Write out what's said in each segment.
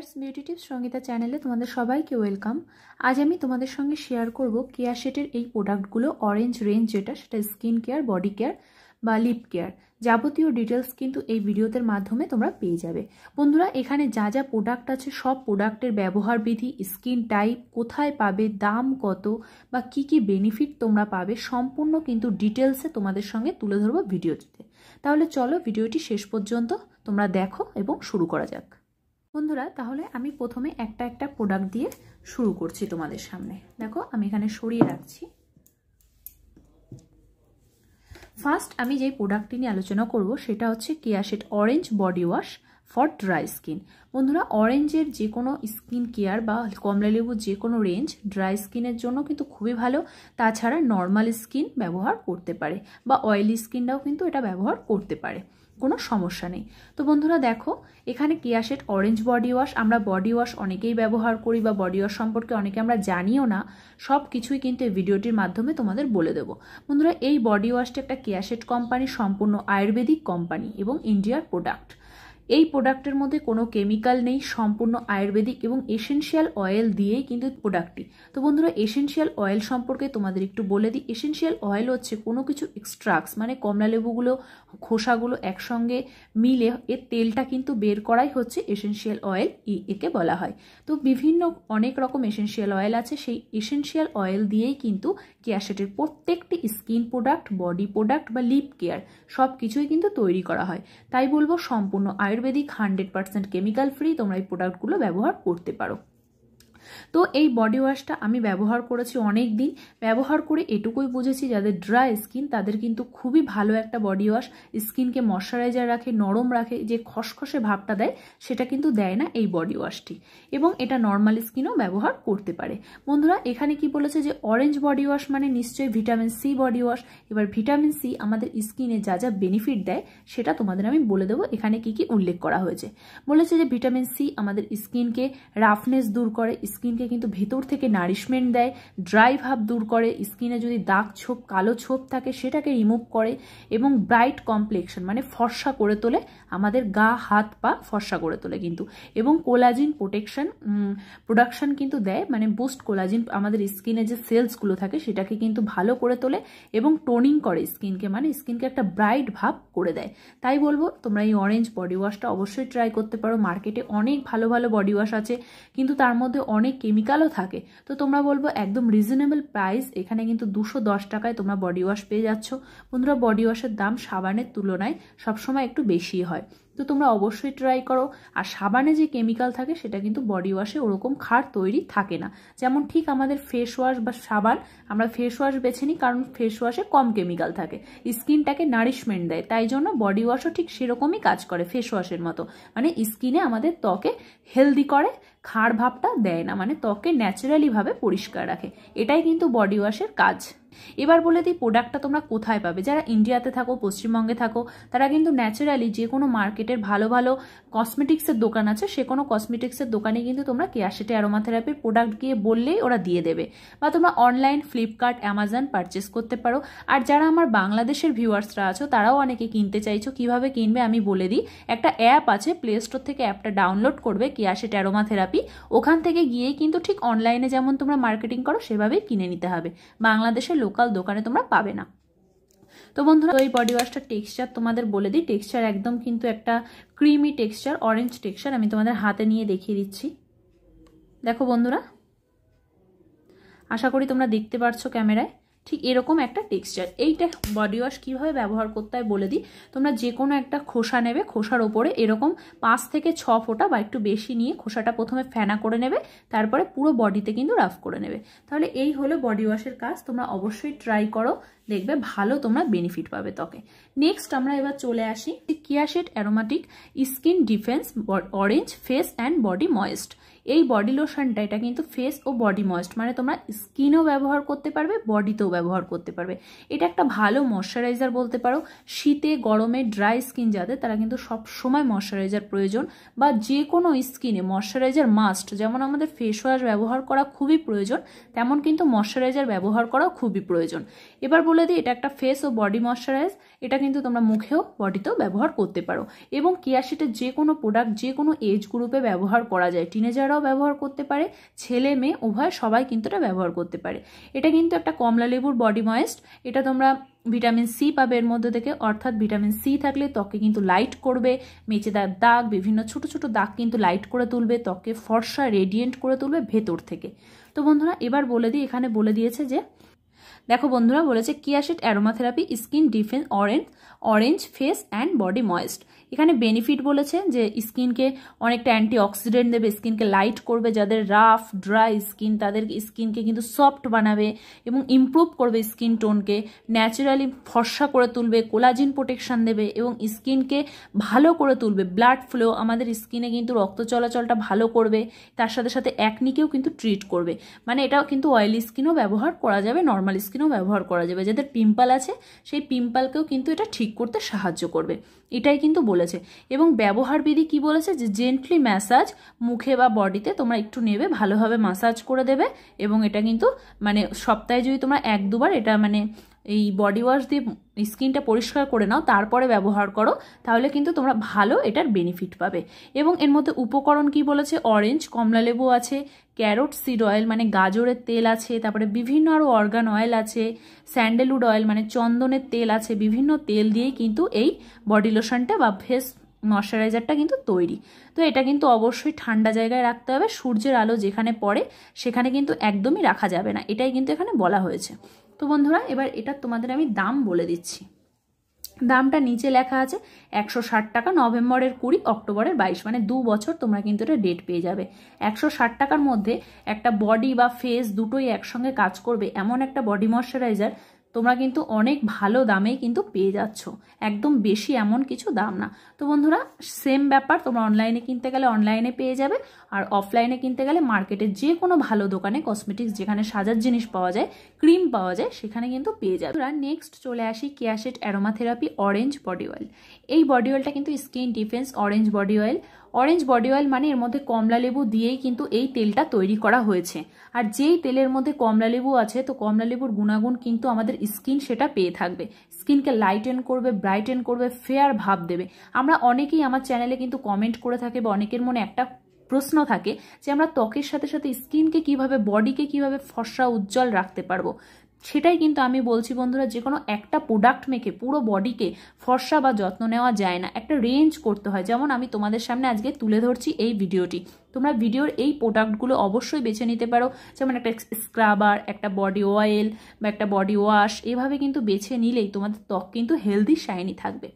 viewers beauty Sangeeta চ্যানেলে তোমাদের সবাইকে ওয়েলকাম আজ আমি তোমাদের সঙ্গে শেয়ার করব কেয়ার শেটের এই প্রোডাক্টগুলো অরেঞ্জ রেঞ্জ যেটা সেটা স্কিন কেয়ার বডি কেয়ার বা লিপ কেয়ার যাবতীয় ডিটেলস কিন্তু এই ভিডিওতের মাধ্যমে তোমরা পেয়ে যাবে বন্ধুরা এখানে যা যা প্রোডাক্ট আছে সব প্রোডাক্টের ব্যবহার বিধি স্কিন টাইপ কোথায় পাবে দাম কত বা কি কি বেনিফিট তোমরা পাবে সম্পূর্ণ কিন্তু ডিটেলসে তোমাদের সঙ্গে তুলে ধরবো ভিডিওটিতে তাহলে চলো ভিডিওটি শেষ পর্যন্ত তোমরা দেখো এবং শুরু করা যাক বন্ধুরা তাহলে আমি প্রথমে একটা একটা প্রোডাক্ট দিয়ে শুরু করছি তোমাদের সামনে দেখো আমি এখানে সরিয়ে রাখছি ফার্স্ট আমি যে প্রোডাক্টটি নিয়ে আলোচনা করব সেটা হচ্ছে Keya Seth orange body wash for dry skin বন্ধুরা অরেঞ্জের যে কোনো স্কিন কেয়ার বা কমলা লেবুর যে কোনো রেঞ্জ ড্রাই স্কিনের জন্য কিন্তু খুবই ভালো তাছাড়া নর্মাল স্কিন ব্যবহার করতে পারে বা অয়েলি স্কিনটাও কিন্তু এটা ব্যবহার করতে পারে কোনো সমস্যা নেই তো বন্ধুরা দেখো এখানে কেয়াশেট অরেঞ্জ বডি ওয়াশ আমরা বডি ওয়াশ অনেকেই ব্যবহার করি বা বডি ওয়াশ সম্পর্কে অনেকে আমরা জানিও না সব কিছুই কিন্তু এই ভিডিওটির মাধ্যমে তোমাদের বলে দেবো বন্ধুরা এই বডি ওয়াশটা একটা কেয়াশেট কোম্পানি সম্পূর্ণ আয়ুর্বেদিক কোম্পানি এবং ইন্ডিয়ার প্রোডাক্ট এই প্রোডাক্টের মধ্যে কোনো কেমিক্যাল নেই সম্পূর্ণ আয়ুর্বেদিক এবং এসেনশিয়াল অয়েল দিয়েই কিন্তু প্রোডাক্টটি তো বন্ধুরা এসেনশিয়াল অয়েল সম্পর্কে তোমাদের একটু বলে দিই এসেনশিয়াল অয়েল হচ্ছে কোনো কিছু এক্সট্রাক্টস মানে কমলালেবুগুলো খোসাগুলো একসঙ্গে মিলে এর তেলটা কিন্তু বের করাই হচ্ছে এসেনশিয়াল অয়েল একে বলা হয় তো বিভিন্ন অনেক রকম এসেনশিয়াল অয়েল আছে সেই এসেনশিয়াল অয়েল দিয়েই কিন্তু কেয়ারশেটের প্রত্যেকটি স্কিন প্রোডাক্ট বডি প্রোডাক্ট বা লিপ কেয়ার সব কিছুই কিন্তু তৈরি করা হয় তাই বলবো সম্পূর্ণ আয়ুর্বেদ আয়ুর্বেদিক হান্ড্রেড পার্সেন্ট কেমিক্যাল ফ্রি তোমরা এই প্রোডাক্টগুলো ব্যবহার করতে পারো তো এই বডি ওয়াশটা আমি ব্যবহার করেছি অনেক দিন ব্যবহার করে এটুকুই বুঝেছি যাদের ড্রাই স্কিন তাদের কিন্তু খুবই ভালো একটা বডি ওয়াশ স্কিনকে ময়শ্চারাইজার রাখে নরম রাখে যে খসখসে ভাবটা দেয় সেটা কিন্তু দেয় না এই বডি ওয়াশটি এবং এটা নর্মাল স্কিনও ব্যবহার করতে পারে বন্ধুরা এখানে কি বলেছে যে অরেঞ্জ বডি ওয়াশ মানে নিশ্চয়ই ভিটামিন সি বডি ওয়াশ এবার ভিটামিন সি আমাদের স্কিনে যা যা বেনিফিট দেয় সেটা তোমাদের আমি বলে দেবো এখানে কি কি উল্লেখ করা হয়েছে বলেছে যে ভিটামিন সি আমাদের স্কিনকে রাফনেস দূর করে স্কিন স্কিনকে কিন্তু ভেতর থেকে নারিশমেন্ট দেয় ড্রাই ভাব দূর করে স্কিনে যদি দাগ ছোপ কালো ছোপ থাকে সেটাকে রিমুভ করে এবং ব্রাইট কমপ্লেকশন মানে ফর্সা করে তোলে আমাদের গা হাত পা ফর্সা করে তোলে কিন্তু এবং কোলাজিন প্রোটেকশন প্রোডাকশন কিন্তু দেয় মানে বুস্ট কোলাজিন আমাদের স্কিনে যে সেলসগুলো থাকে সেটাকে কিন্তু ভালো করে তোলে এবং টোনিং করে স্কিনকে মানে স্কিনকে একটা ব্রাইট ভাব করে দেয় তাই বলবো তোমরা এই অরেঞ্জ বডি ওয়াশটা অবশ্যই ট্রাই করতে পারো মার্কেটে অনেক ভালো ভালো বডি ওয়াশ আছে কিন্তু তার মধ্যে অনেক কেমিক্যালও থাকে তো তোমরা বলবো একদম রিজনেবল প্রাইস এখানে কিন্তু দুশো দশ টাকায় তোমরা বডি ওয়াশ পেয়ে যাচ্ছ বন্ধুরা বডি ওয়াশের দাম সাবানের তুলনায় সবসময় একটু বেশি হয় তো তোমরা অবশ্যই ট্রাই করো আর সাবানে যে কেমিক্যাল থাকে সেটা কিন্তু বডি ওয়াশে ওরকম খার তৈরি থাকে না যেমন ঠিক আমাদের ফেস ওয়াশ বা সাবান আমরা ফেস ওয়াশ বেছে নিই কারণ ফেস ওয়াশে কম কেমিক্যাল থাকে স্কিনটাকে নারিশমেন্ট দেয় তাই জন্য বডি ওয়াশও ঠিক সেরকমই কাজ করে ফেস ওয়াশের মতো মানে স্কিনে আমাদের ত্বকে হেলদি করে খাঁড় ভাবটা দেয় না মানে ত্বকে ন্যাচারালিভাবে পরিষ্কার রাখে এটাই কিন্তু বডি ওয়াশের কাজ এবার বলে দিই প্রোডাক্টটা তোমরা কোথায় পাবে যারা ইন্ডিয়াতে থাকো পশ্চিমবঙ্গে থাকো তারা কিন্তু ন্যাচারালি যে কোনো মার্কেটের ভালো ভালো কসমেটিক্সের দোকান আছে সে কোনো কসমেটিক্সের দোকানে কিন্তু তোমরা কেয়াশেটে অ্যারোমাথেরাপির প্রোডাক্ট গিয়ে বললেই ওরা দিয়ে দেবে বা তোমরা অনলাইন ফ্লিপকার্ট অ্যামাজন পারচেস করতে পারো আর যারা আমার বাংলাদেশের ভিউয়ার্সরা আছো তারাও অনেকে কিনতে চাইছো কিভাবে কিনবে আমি বলে দিই একটা অ্যাপ আছে প্লে স্টোর থেকে অ্যাপটা ডাউনলোড করবে কেয়াশেট অ্যারোমাথেরাপি ওখান থেকে গিয়ে কিন্তু ঠিক অনলাইনে যেমন তোমরা মার্কেটিং করো সেভাবেই কিনে নিতে হবে বাংলাদেশের লোকাল দোকানে তোমরা পাবে না তো বন্ধুরা এই বডি ওয়াশটার টেক্সচার তোমাদের বলে দিই টেক্সচার একদম কিন্তু একটা ক্রিমি টেক্সচার অরেঞ্জ টেক্সচার আমি তোমাদের হাতে নিয়ে দেখিয়ে দিচ্ছি দেখো বন্ধুরা আশা করি তোমরা দেখতে পারছো ক্যামেরায় ঠিক এরকম একটা টেক্সচার এইটা বডি ওয়াশ কীভাবে ব্যবহার করতে হয় বলে দিই তোমরা যে কোনো একটা খোসা নেবে খোসার ওপরে এরকম পাঁচ থেকে ছ ফোঁটা বা একটু বেশি নিয়ে খোসাটা প্রথমে ফেনা করে নেবে তারপরে পুরো বডিতে কিন্তু রাফ করে নেবে তাহলে এই হলো বডি ওয়াশের কাজ তোমরা অবশ্যই ট্রাই করো দেখবে ভালো তোমরা বেনিফিট পাবে তকে নেক্সট আমরা এবার চলে আসি Keya Seth aromatic skin defence orange face and body moist এই বডি লোশনটা এটা কিন্তু ফেস ও বডি ময়েস্ট মানে তোমরা স্কিনও ব্যবহার করতে পারবে বডিতেও ব্যবহার করতে পারবে এটা একটা ভালো ময়শ্চারাইজার বলতে পারো শীতে গরমে ড্রাই স্কিন যাদের তারা কিন্তু সব সময় ময়শ্চারাইজার প্রয়োজন বা যে কোনো স্কিনে ময়শ্চারাইজার মাস্ট যেমন আমাদের ফেস ওয়াশ ব্যবহার করা খুবই প্রয়োজন তেমন কিন্তু ময়শ্চারাইজার ব্যবহার করাও খুবই প্রয়োজন এবার বলে দিই এটা একটা ফেস ও বডি ময়শ্চারাইজ এটা কিন্তু তোমরা মুখেও বডিতেও ব্যবহার করতে পারো এবং কেয়াশিটের যে কোনো প্রোডাক্ট যে কোনো এজ গ্রুপে ব্যবহার করা যায় টিনেজার মহিলারাও ব্যবহার করতে পারে ছেলে মেয়ে উভয় সবাই কিন্তু এটা ব্যবহার করতে পারে এটা কিন্তু একটা কমলা লেবুর বডি ময়েস্ট এটা তোমরা ভিটামিন সি পাবে এর মধ্যে থেকে অর্থাৎ ভিটামিন সি থাকলে ত্বকে কিন্তু লাইট করবে মেচেদার দাগ বিভিন্ন ছোট ছোট দাগ কিন্তু লাইট করে তুলবে ত্বকে ফর্সা রেডিয়েন্ট করে তুলবে ভেতর থেকে তো বন্ধুরা এবার বলে দিই এখানে বলে দিয়েছে যে দেখো বন্ধুরা বলেছে Keya Seth aromatherapy skin defence orange orange face and body moist এখানে বেনিফিট বলেছে যে স্কিনকে অনেকটা অ্যান্টি অক্সিডেন্ট দেবে স্কিনকে লাইট করবে যাদের রাফ ড্রাই স্কিন তাদের স্কিনকে কিন্তু সফট বানাবে এবং ইম্প্রুভ করবে স্কিন টোনকে ন্যাচারালি ফর্সা করে তুলবে কোলাজিন প্রোটেকশান দেবে এবং স্কিনকে ভালো করে তুলবে ব্লাড ফ্লো আমাদের স্কিনে কিন্তু রক্ত চলাচলটা ভালো করবে তার সাথে সাথে অ্যাকনিকেও কিন্তু ট্রিট করবে মানে এটা কিন্তু অয়েলি স্কিনও ব্যবহার করা যাবে নর্মাল স্কিনও ব্যবহার করা যাবে যাদের পিম্পল আছে সেই পিম্পলকেও কিন্তু এটা ঠিক করতে সাহায্য করবে এটাই কিন্তু বলে বলেছে এবং ব্যবহারবিধি কি বলেছে যে জেন্টলি ম্যাসাজ মুখে বা বডিতে তোমরা একটু নেবে ভালোভাবে ম্যাসাজ করে দেবে এবং এটা কিন্তু মানে সপ্তাহে যদি তোমরা এক দুবার এটা মানে এই বডি ওয়াশ দিয়ে স্কিনটা পরিষ্কার করে নাও তারপরে ব্যবহার করো তাহলে কিন্তু তোমরা ভালো এটার বেনিফিট পাবে এবং এর মধ্যে উপকরণ কি বলেছে অরেঞ্জ কমলা লেবু আছে ক্যারোট সিড অয়েল মানে গাজরের তেল আছে তারপরে বিভিন্ন আরও অর্গান অয়েল আছে স্যান্ডেলউড অয়েল মানে চন্দনের তেল আছে বিভিন্ন তেল দিয়েই কিন্তু এই বডি লোশনটা বা ফেস ময়শ্চারাইজারটা কিন্তু তৈরি তো এটা কিন্তু অবশ্যই ঠান্ডা জায়গায় রাখতে হবে সূর্যের আলো যেখানে পড়ে সেখানে কিন্তু একদমই রাখা যাবে না এটাই কিন্তু এখানে বলা হয়েছে তো বন্ধুরা এবার এটার তোমাদের আমি দাম বলে দিচ্ছি দামটা নিচে লেখা আছে একশো ষাট টাকা নভেম্বরের কুড়ি অক্টোবরের বাইশ মানে দু বছর তোমরা কিন্তু এটা ডেট পেয়ে যাবে একশো ষাট টাকার মধ্যে একটা বডি বা ফেস দুটোই একসঙ্গে কাজ করবে এমন একটা বডি ময়শ্চারাইজার তোমরা কিন্তু অনেক ভালো দামেই কিন্তু পেয়ে যাচ্ছ একদম বেশি এমন কিছু দাম না তো বন্ধুরা সেম ব্যাপার তোমরা অনলাইনে কিনতে গেলে অনলাইনে পেয়ে যাবে আর অফলাইনে কিনতে গেলে মার্কেটে যে কোনো ভালো দোকানে কসমেটিক্স যেখানে সাজার জিনিস পাওয়া যায় ক্রিম পাওয়া যায় সেখানে কিন্তু পেয়ে যাবে তোমরা নেক্সট চলে আসি Keya Seth aromatherapy orange body oil এই বডি অয়েলটা কিন্তু skin defence orange body oil orange body oil মানে এর মধ্যে কমলা লেবু দিয়েই কিন্তু এই তেলটা তৈরি করা হয়েছে আর যেই তেলের মধ্যে কমলা লেবু আছে তো কমলা লেবুর গুণাগুণ কিন্তু আমাদের স্কিন সেটা পেয়ে থাকবে স্কিনকে লাইটেন করবে ব্রাইটেন করবে ফেয়ার ভাব দেবে আমরা অনেকেই আমার চ্যানেলে কিন্তু কমেন্ট করে থাকে বা অনেকের মনে একটা প্রশ্ন থাকে যে আমরা ত্বকের সাথে সাথে স্কিনকে কিভাবে বডিকে কিভাবে ফর্সা উজ্জ্বল রাখতে পারবো সেটাই কিন্তু আমি বলছি বন্ধুরা যে কোনো একটা প্রোডাক্ট মেখে পুরো বডিকে ফর্সা বা যত্ন নেওয়া যায় না একটা রেঞ্জ করতে হয় যেমন আমি তোমাদের সামনে আজকে তুলে ধরছি এই ভিডিওটি তোমরা ভিডিওর এই প্রোডাক্টগুলো অবশ্যই বেছে নিতে পারো যেমন একটা স্ক্রাবার একটা বডি অয়েল বা একটা বডি ওয়াশ এভাবে কিন্তু বেছে নিলেই তোমাদের ত্বক কিন্তু হেলদি শাইনি থাকবে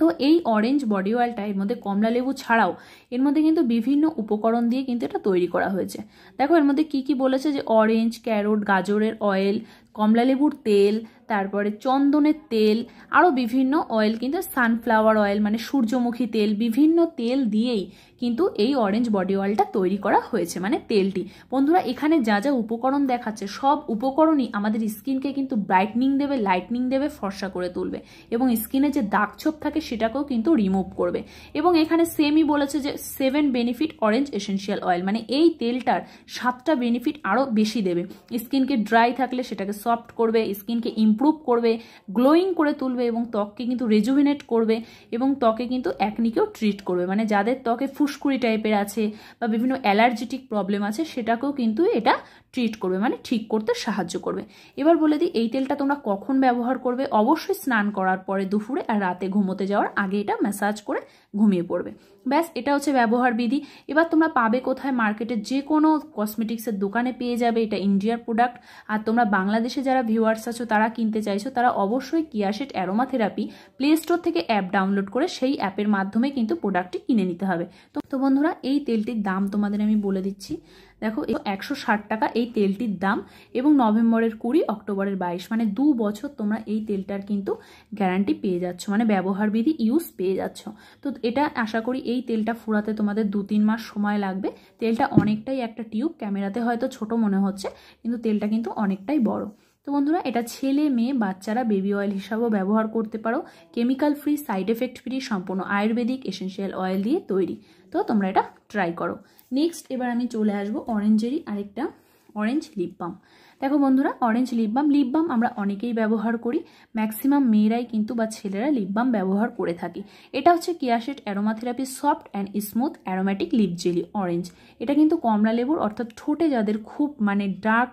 তো এই অরেঞ্জ বডি অয়েলটা এর মধ্যে কমলা লেবু ছাড়াও এর মধ্যে কিন্তু বিভিন্ন উপকরণ দিয়ে কিন্তু এটা তৈরি করা হয়েছে দেখো এর মধ্যে কি কি বলেছে যে অরেঞ্জ ক্যারোট গাজরের অয়েল কমলালেবুর তেল তারপরে চন্দনের তেল আরও বিভিন্ন অয়েল কিন্তু সানফ্লাওয়ার অয়েল মানে সূর্যমুখী তেল বিভিন্ন তেল দিয়েই কিন্তু এই অরেঞ্জ বডি অয়েলটা তৈরি করা হয়েছে মানে তেলটি বন্ধুরা এখানে যা যা উপকরণ দেখাচ্ছে সব উপকরণই আমাদের স্কিনকে কিন্তু ব্রাইটনিং দেবে লাইটনিং দেবে ফর্সা করে তুলবে এবং স্কিনে যে দাগ ছোপ থাকে সেটাকেও কিন্তু রিমুভ করবে এবং এখানে সেমই বলেছে যে seven benefit orange essential oil মানে এই তেলটার সাতটা বেনিফিট আরও বেশি দেবে স্কিনকে ড্রাই থাকলে সেটাকে সফট করবে স্কিনকে ইম্প্রুভ করবে গ্লোয়িং করে তুলবে এবং ত্বককে কিন্তু রেজুভিনেট করবে এবং ত্বকে কিন্তু একনিকেও ট্রিট করবে মানে যাদের ত্বকে ফুসকুড়ি টাইপের আছে বা বিভিন্ন অ্যালার্জেটিক প্রবলেম আছে সেটাকেও কিন্তু এটা ট্রিট করবে মানে ঠিক করতে সাহায্য করবে এবার বলে দিই এই তেলটা তোমরা কখন ব্যবহার করবে অবশ্যই স্নান করার পরে দুপুরে আর রাতে ঘুমোতে যাওয়ার আগে এটা ম্যাসাজ করে ঘুমিয়ে পড়বে ব্যাস এটা হচ্ছে ব্যবহার বিধি এবার তোমরা পাবে কোথায় মার্কেটে যে কোনো কসমেটিক্সের দোকানে পেয়ে যাবে এটা ইন্ডিয়ার প্রোডাক্ট আর তোমরা বাংলাদেশ বাংলাদেশে যারা ভিউয়ার্স আছো তারা কিনতে চাইছো তারা অবশ্যই Keya Seth aroma therapy play store থেকে অ্যাপ ডাউনলোড করে সেই অ্যাপের মাধ্যমে কিন্তু প্রোডাক্টটি কিনে নিতে হবে তো বন্ধুরা এই তেলটির দাম তোমাদের আমি বলে দিচ্ছি দেখো একশো ষাট টাকা এই তেলটির দাম এবং নভেম্বরের কুড়ি অক্টোবরের বাইশ মানে দু বছর তোমরা এই তেলটার কিন্তু গ্যারান্টি পেয়ে যাচ্ছ মানে ব্যবহারবিধি ইউজ পেয়ে যাচ্ছ তো এটা আশা করি এই তেলটা ফুরাতে তোমাদের দু তিন মাস সময় লাগবে তেলটা অনেকটাই একটা টিউব ক্যামেরাতে হয়তো ছোট মনে হচ্ছে কিন্তু তেলটা কিন্তু অনেকটাই বড় তো বন্ধুরা এটা ছেলে মেয়ে বাচ্চারা বেবি অয়েল হিসাবেও ব্যবহার করতে পারো chemical free side effect free সম্পূর্ণ আয়ুর্বেদিক এসেন্সিয়াল অয়েল দিয়ে তৈরি তো তোমরা এটা ট্রাই করো নেক্সট এবার আমি চলে আসবো অরেঞ্জেরই আরেকটা অরেঞ্জ লিপ বাম দেখো বন্ধুরা orange lip balm lip balm আমরা অনেকেই ব্যবহার করি ম্যাক্সিমাম মেয়েরাই কিন্তু বা ছেলেরা লিপ বাম ব্যবহার করে থাকি এটা হচ্ছে Keya Seth aromatherapy soft and smooth aromatic lip jelly orange এটা কিন্তু কমলা লেবুর অর্থাৎ ঠোঁটে যাদের খুব মানে ডার্ক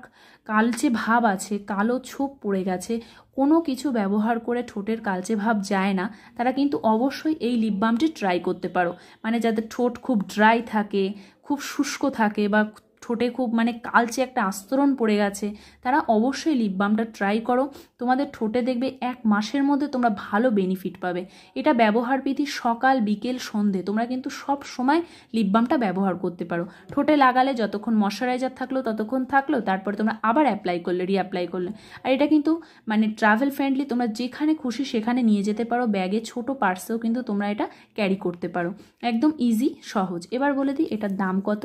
কালচে ভাব আছে কালো ছোপ পড়ে গেছে কোনো কিছু ব্যবহার করে ঠোঁটের কালচে ভাব যায় না তারা কিন্তু অবশ্যই এই লিপ বামটি ট্রাই করতে পারো মানে যাদের ঠোঁট খুব ড্রাই থাকে খুব শুষ্ক থাকে বা ঠোঁটে খুব মানে কালচে একটা আস্তরণ পড়ে গেছে তারা অবশ্যই লিপ বামটা ট্রাই করো তোমাদের ঠোঁটে দেখবে এক মাসের মধ্যে তোমরা ভালো বেনিফিট পাবে এটা ব্যবহার বিধি সকাল বিকেল সন্ধে তোমরা কিন্তু সব সময় লিপ বামটা ব্যবহার করতে পারো ঠোঁটে লাগালে যতক্ষণ ময়শ্চারাইজার থাকলো ততক্ষণ থাকলো তারপরে তোমরা আবার অ্যাপ্লাই করলে রিঅ্যাপ্লাই করলে আর এটা কিন্তু মানে ট্রাভেল ফ্রেন্ডলি তোমরা যেখানে খুশি সেখানে নিয়ে যেতে পারো ব্যাগে ছোট পার্সেও কিন্তু তোমরা এটা ক্যারি করতে পারো একদম ইজি সহজ এবার বলে দিই এটার দাম কত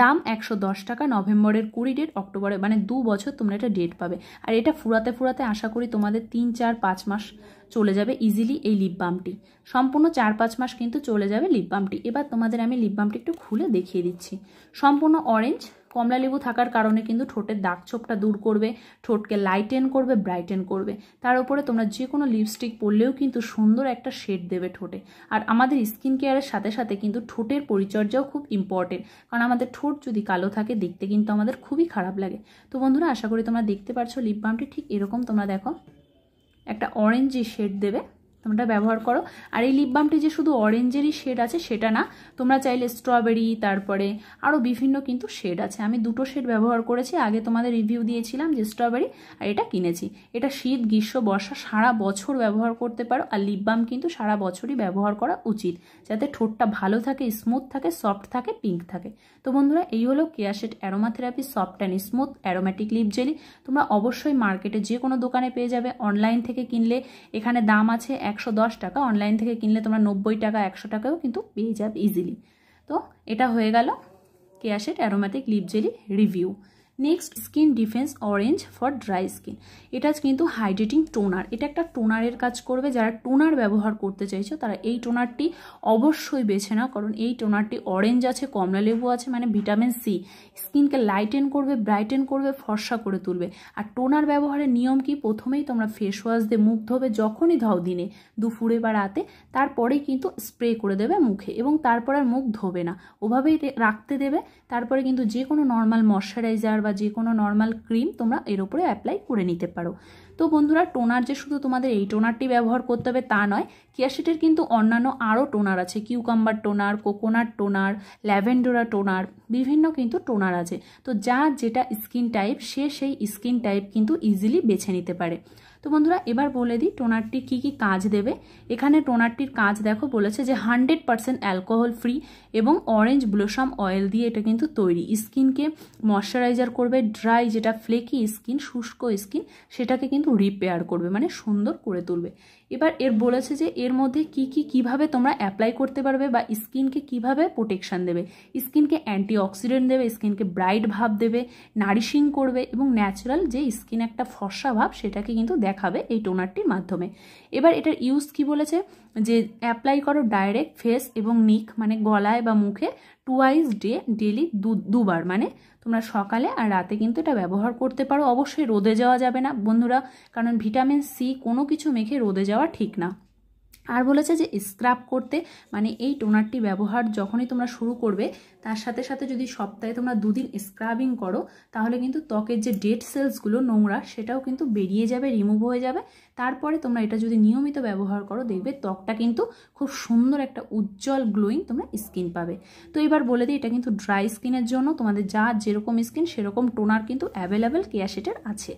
দাম একশো দশ টাকা নভেম্বরের কুড়ি ডেট অক্টোবরে মানে দু বছর তোমরা এটা ডেট পাবে আর এটা ফুরাতে ফুরাতে আশা করি তোমাদের তিন চার পাঁচ মাস চলে যাবে ইজিলি এই লিপ বামটি সম্পূর্ণ চার পাঁচ মাস কিন্তু চলে যাবে লিপ বামটি এবার তোমাদের আমি লিপ বামটি একটু খুলে দেখিয়ে দিচ্ছি সম্পূর্ণ অরেঞ্জ কমলা লেবু থাকার কারণে কিন্তু ঠোঁটের দাগ ছোপটা দূর করবে ঠোঁটকে লাইটেন করবে ব্রাইটেন করবে তার উপরে তোমরা যে কোনো লিপস্টিক পরলেও কিন্তু সুন্দর একটা শেড দেবে ঠোঁটে আর আমাদের স্কিন কেয়ারের সাথে সাথে কিন্তু ঠোঁটের পরিচর্যাও খুব ইম্পর্টেন্ট কারণ আমাদের ঠোঁট যদি কালো থাকে দেখতে কিন্তু আমাদের খুবই খারাপ লাগে তো বন্ধুরা আশা করি তোমরা দেখতে পারছো লিপ বামটি ঠিক এরকম তোমরা দেখো একটা অরেঞ্জই শেড দেবে তোমরা ব্যবহার করো আর এই লিপ বামটি যে শুধু অরেঞ্জেরই শেড আছে সেটা না তোমরা চাইলে স্ট্রবেরি তারপরে আরও বিভিন্ন কিন্তু শেড আছে আমি দুটো শেড ব্যবহার করেছি আগে তোমাদের রিভিউ দিয়েছিলাম যে স্ট্রবেরি আর এটা কিনেছি এটা শীত গ্রীষ্ম বর্ষা সারা বছর ব্যবহার করতে পারো আর লিপ বাম কিন্তু সারা বছরই ব্যবহার করা উচিত যাতে ঠোঁটটা ভালো থাকে স্মুথ থাকে সফট থাকে পিঙ্ক থাকে তো বন্ধুরা এই হলো Keya Seth aromatherapy soft and smooth aromatic lip jelly তোমরা অবশ্যই মার্কেটে যে কোনো দোকানে পেয়ে যাবে অনলাইন থেকে কিনলে এখানে দাম আছে একশো দশ টাকা অনলাইন থেকে কিনলে তোমরা নব্বই টাকা একশো টাকাও কিন্তু পেয়ে যাবে ইজিলি তো এটা হয়ে গেল Keya Seth aromatic lip jelly review next skin defence orange for dry skin এটা কিন্তু হাইড্রেটিং টোনার এটা একটা টোনারের কাজ করবে যারা টোনার ব্যবহার করতে চাইছো তারা এই টোনারটি অবশ্যই বেছে না কারণ এই টোনারটি অরেঞ্জ আছে কমলা লেবু আছে মানে ভিটামিন সি স্কিনকে লাইটেন করবে ব্রাইটেন করবে ফর্সা করে তুলবে আর টোনার ব্যবহারের নিয়ম কি প্রথমেই তোমরা ফেস ওয়াশ দিয়ে মুখ ধোবে যখনই ধাও দিনে দুপুরে বা রাতে তারপরেই কিন্তু স্প্রে করে দেবে মুখে এবং তারপর আর মুখ ধোবে না ওভাবেই রাখতে দেবে তারপরে কিন্তু যে কোনো নর্মাল ময়শ্চারাইজার বা যে কোনো নর্মাল ক্রিম তোমরা এর উপরে অ্যাপ্লাই করে নিতে পারো তো বন্ধুরা টোনার যে শুধু তোমাদের এই টোনারটি ব্যবহার করতে হবে তা নয় কিয়াশিটের কিন্তু অন্যান্য আরও টোনার আছে cucumber toner coconut toner lavender toner বিভিন্ন কিন্তু টোনার আছে তো যার যেটা স্কিন টাইপ সে সেই স্কিন টাইপ কিন্তু ইজিলি বেছে নিতে পারে তো বন্ধুরা এবার বলে দিই টোনারটি কি কি কাজ দেবে এখানে টোনারটির কাজ দেখো বলেছে যে হান্ড্রেড পারসেন্ট অ্যালকোহল ফ্রি এবং অরেঞ্জ ব্লোসাম অয়েল দিয়ে এটা কিন্তু তৈরি স্কিনকে ময়শ্চারাইজার করবে ড্রাই যেটা ফ্লেকি স্কিন শুষ্ক স্কিন সেটাকে কিন্তু রিপেয়ার করবে মানে সুন্দর করে তুলবে এবার এর বলেছে যে এর মধ্যে কি কি কিভাবে তোমরা অ্যাপ্লাই করতে পারবে বা স্কিনকে কিভাবে প্রোটেকশান দেবে স্কিনকে অ্যান্টিঅক্সিডেন্ট দেবে স্কিনকে ব্রাইট ভাব দেবে নারিশিং করবে এবং ন্যাচারাল যে স্কিন একটা ফর্সা ভাব সেটাকে কিন্তু দেখাবে এই টোনারটির মাধ্যমে এবার এটার ইউজ কি বলেছে যে অ্যাপ্লাই করো ডাইরেক্ট ফেস এবং নিক মানে গলায় বা মুখে টুয়াইস ডে ডেলি দুবার মানে তোমরা সকালে আর রাতে কিন্তু এটা ব্যবহার করতে পারো অবশ্যই রোদে যাওয়া যাবে না বন্ধুরা কারণ ভিটামিন সি কোনো কিছু মেখে রোদে যাওয়া ঠিক না আর বলেছে যে স্ক্রাব করতে মানে এই টোনারটি ব্যবহার যখনই তোমরা শুরু করবে তার সাথে সাথে যদি সপ্তাহে তোমরা দুদিন স্ক্রাবিং করো তাহলে কিন্তু ত্বকের যে ডেড সেলসগুলো নোংরা সেটাও কিন্তু বেরিয়ে যাবে রিমুভ হয়ে যাবে তারপরে তোমরা এটা যদি নিয়মিত ব্যবহার করো দেখবে ত্বকটা কিন্তু খুব সুন্দর একটা উজ্জ্বল গ্লোয়িং তোমরা স্কিন পাবে তো এবার বলে দিই এটা কিন্তু ড্রাই স্কিনের জন্য তোমাদের যা যেরকম স্কিন সেরকম টোনার কিন্তু অ্যাভেলেবেল কেয়াশেটের আছে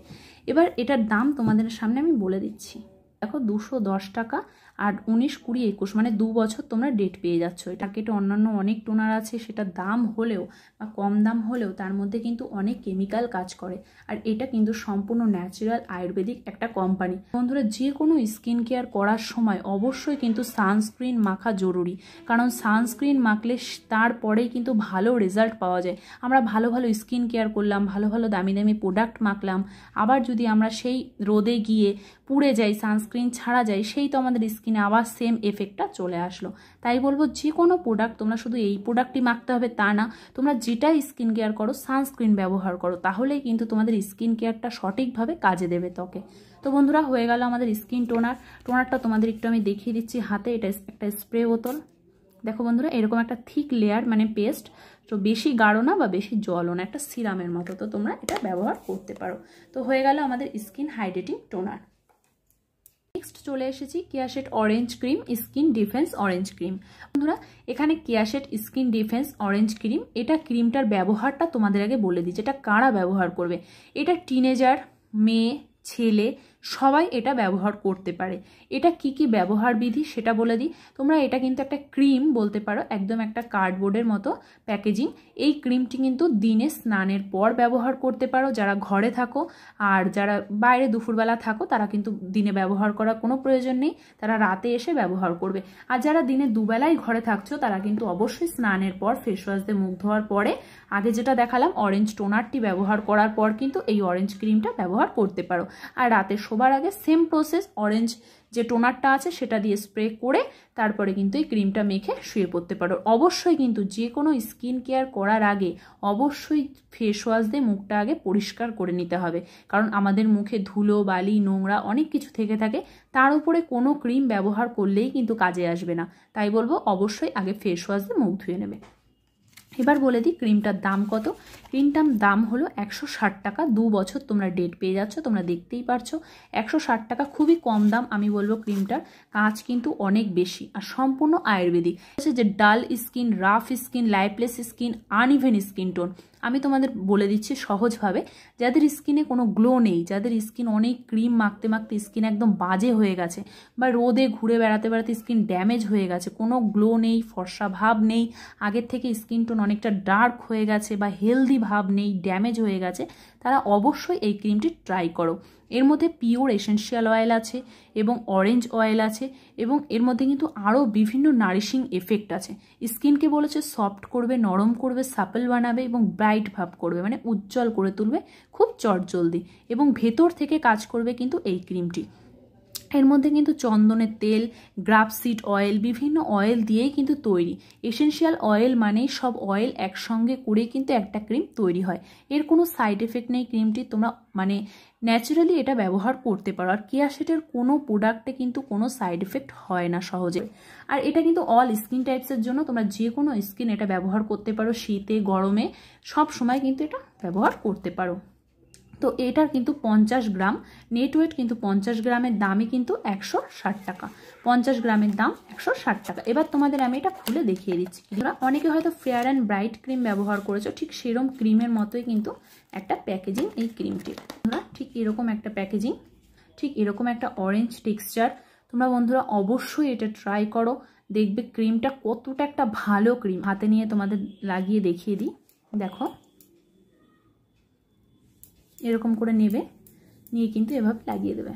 এবার এটার দাম তোমাদের সামনে আমি বলে দিচ্ছি দেখো দুশো টাকা আর উনিশ কুড়ি একুশ মানে দু বছর তোমরা ডেট পেয়ে যাচ্ছ এটা মার্কেটে অন্যান্য অনেক টোনার আছে সেটা দাম হলেও বা কম দাম হলেও তার মধ্যে কিন্তু অনেক কেমিক্যাল কাজ করে আর এটা কিন্তু সম্পূর্ণ ন্যাচারাল আয়ুর্বেদিক একটা কোম্পানি বন্ধুরা যে কোনো স্কিন কেয়ার করার সময় অবশ্যই কিন্তু সানস্ক্রিন মাখা জরুরি কারণ সানস্ক্রিন মাখলে তারপরেই কিন্তু ভালো রেজাল্ট পাওয়া যায় আমরা ভালো ভালো স্কিন কেয়ার করলাম ভালো ভালো দামি দামি প্রোডাক্ট মাখলাম আবার যদি আমরা সেই রোদে গিয়ে পুড়ে যাই সানস্ক্রিন ছাড়া যাই সেই তো আমাদের স্কিনে আবার সেম এফেক্টটা চলে আসলো তাই বলবো যে কোনো প্রোডাক্ট তোমরা শুধু এই প্রোডাক্টটি মাখতে হবে তা না তোমরা যেটাই স্কিন কেয়ার করো সানস্ক্রিন ব্যবহার করো তাহলেই কিন্তু তোমাদের স্কিন কেয়ারটা সঠিকভাবে কাজে দেবে তোকে তো বন্ধুরা হয়ে গেল আমাদের স্কিন টোনার টোনারটা তোমাদের একটু আমি দেখিয়ে দিচ্ছি হাতে এটা একটা স্প্রে বোতল দেখো বন্ধুরা এরকম একটা থিক লেয়ার মানে পেস্ট তো বেশি গাঢ় না বা বেশি জলও না একটা সিরামের মতো তো তোমরা এটা ব্যবহার করতে পারো তো হয়ে গেল আমাদের স্কিন হাইড্রেটিং টোনার নেক্সট চলে এসেছি Keya Seth orange cream skin defence orange cream বন্ধুরা এখানে Keya Seth skin defence orange cream এটা ক্রিমটার ব্যবহারটা তোমাদের আগে বলে দিচ্ছি এটা কারা ব্যবহার করবে এটা টিনেজার মেয়ে ছেলে সবাই এটা ব্যবহার করতে পারে এটা কি কি ব্যবহার বিধি সেটা বলে দিই তোমরা এটা কিন্তু একটা ক্রিম বলতে পারো একদম একটা কার্ডবোর্ডের মতো প্যাকেজিং এই ক্রিমটি কিন্তু দিনে স্নানের পর ব্যবহার করতে পারো যারা ঘরে থাকো আর যারা বাইরে দুপুরবেলা থাকো তারা কিন্তু দিনে ব্যবহার করার কোনো প্রয়োজন নেই তারা রাতে এসে ব্যবহার করবে আর যারা দিনে দুবেলায় ঘরে থাকছো তারা কিন্তু অবশ্যই স্নানের পর ফেসওয়াশ দিয়ে মুখ ধোয়ার পরে আগে যেটা দেখালাম অরেঞ্জ টোনারটি ব্যবহার করার পর কিন্তু এই অরেঞ্জ ক্রিমটা ব্যবহার করতে পারো আর রাতে শোবার আগে সেম প্রসেস অরেঞ্জ যে টোনারটা আছে সেটা দিয়ে স্প্রে করে তারপরে কিন্তু এই ক্রিমটা মেখে শুয়ে পড়তে পারো অবশ্যই কিন্তু যে কোনো স্কিন কেয়ার করার আগে অবশ্যই ফেস ওয়াশ দিয়ে মুখটা আগে পরিষ্কার করে নিতে হবে কারণ আমাদের মুখে ধুলো বালি নোংরা অনেক কিছু থেকে থাকে তার উপরে কোনো ক্রিম ব্যবহার করলেই কিন্তু কাজে আসবে না তাই বলবো অবশ্যই আগে ফেস ওয়াশ দিয়ে মুখ ধুয়ে নেবে এবার বলে দিই ক্রিমটার দাম কত প্রিন্টাম দাম হলো একশো ষাট টাকা দু বছর তোমরা ডেট পেয়ে যাচ্ছ তোমরা দেখতেই পারছো একশো ষাট টাকা খুবই কম দাম আমি বলবো ক্রিমটার কাজ কিন্তু অনেক বেশি আর সম্পূর্ণ আয়ুর্বেদিক যে dull skin rough skin lifeless skin uneven skin tone আমি তোমাদের বলে দিচ্ছি সহজভাবে যাদের স্কিনে কোনো গ্লো নেই যাদের স্কিন অনেক ক্রিম মাখতে মাখতে স্কিন একদম বাজে হয়ে গেছে বা রোদে ঘুরে বেড়াতে বেড়াতে স্কিন ড্যামেজ হয়ে গেছে কোনো গ্লো নেই ফর্সা ভাব নেই আগের থেকে স্কিন টোন অনেকটা ডার্ক হয়ে গেছে বা হেলদি ভাব নেই ড্যামেজ হয়ে গেছে তারা অবশ্যই এই ক্রিমটি ট্রাই করো এর মধ্যে পিওর এসেন্সিয়াল অয়েল আছে এবং অরেঞ্জ অয়েল আছে এবং এর মধ্যে কিন্তু আরও বিভিন্ন নারিশিং এফেক্ট আছে স্কিনকে বলেছে সফট করবে নরম করবে সাপেল বানাবে এবং ব্রাইট ভাব করবে মানে উজ্জ্বল করে তুলবে খুব চটজলদি এবং ভেতর থেকে কাজ করবে কিন্তু এই ক্রিমটি এর মধ্যে কিন্তু চন্দনের তেল গ্রাফসিড অয়েল বিভিন্ন অয়েল দিয়েই কিন্তু তৈরি এসেন্সিয়াল অয়েল মানেই সব অয়েল একসঙ্গে করে কিন্তু একটা ক্রিম তৈরি হয় এর কোনো সাইড এফেক্ট নেই ক্রিমটি তোমরা মানে ন্যাচারালি এটা ব্যবহার করতে পারো আর কেয়া কোনো প্রোডাক্টে কিন্তু কোনো সাইড এফেক্ট হয় না সহজে আর এটা কিন্তু অল স্কিন টাইপসের জন্য তোমরা যে কোনো স্কিন এটা ব্যবহার করতে পারো শীতে গরমে সব সময় কিন্তু এটা ব্যবহার করতে পারো তো এটার কিন্তু পঞ্চাশ গ্রাম নেট ওয়েট কিন্তু পঞ্চাশ গ্রামের দামই কিন্তু একশো ষাট টাকা পঞ্চাশ গ্রামের দাম একশো ষাট টাকা এবার তোমাদের আমি এটা খুলে দেখিয়ে দিচ্ছি তোমরা অনেকে হয়তো ফেয়ার অ্যান্ড ব্রাইট ক্রিম ব্যবহার করেছো ঠিক সেরম ক্রিমের মতোই কিন্তু একটা প্যাকেজিং এই ক্রিমটির তোমরা ঠিক এরকম একটা প্যাকেজিং ঠিক এরকম একটা অরেঞ্জ টেক্সচার তোমরা বন্ধুরা অবশ্যই এটা ট্রাই করো দেখবে ক্রিমটা কতটা একটা ভালো ক্রিম হাতে নিয়ে তোমাদের লাগিয়ে দেখিয়ে দিই দেখো এরকম করে নেবে নিয়ে কিন্তু এভাবে লাগিয়ে দেবে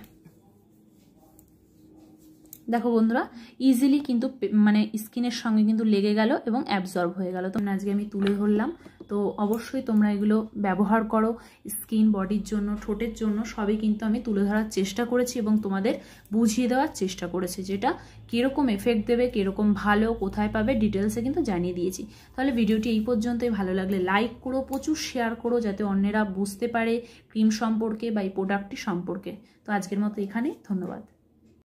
দেখো বন্ধুরা ইজিলি কিন্তু মানে স্কিনের সঙ্গে কিন্তু লেগে গেল এবং অ্যাবজর্ব হয়ে গেল তোমরা আজকে আমি তুলে ধরলাম তো অবশ্যই তোমরা এগুলো ব্যবহার করো স্কিন বডির জন্য ঠোঁটের জন্য সবই কিন্তু আমি তুলে ধরার চেষ্টা করেছি এবং তোমাদের বুঝিয়ে দেওয়ার চেষ্টা করেছি যেটা কীরকম এফেক্ট দেবে কীরকম ভালো কোথায় পাবে ডিটেলসে কিন্তু জানিয়ে দিয়েছি তাহলে ভিডিওটি এই পর্যন্তই ভালো লাগলে লাইক করো প্রচুর শেয়ার করো যাতে অন্যেরা বুঝতে পারে ক্রিম সম্পর্কে বা এই প্রোডাক্টটি সম্পর্কে তো আজকের মতো এখানে ধন্যবাদ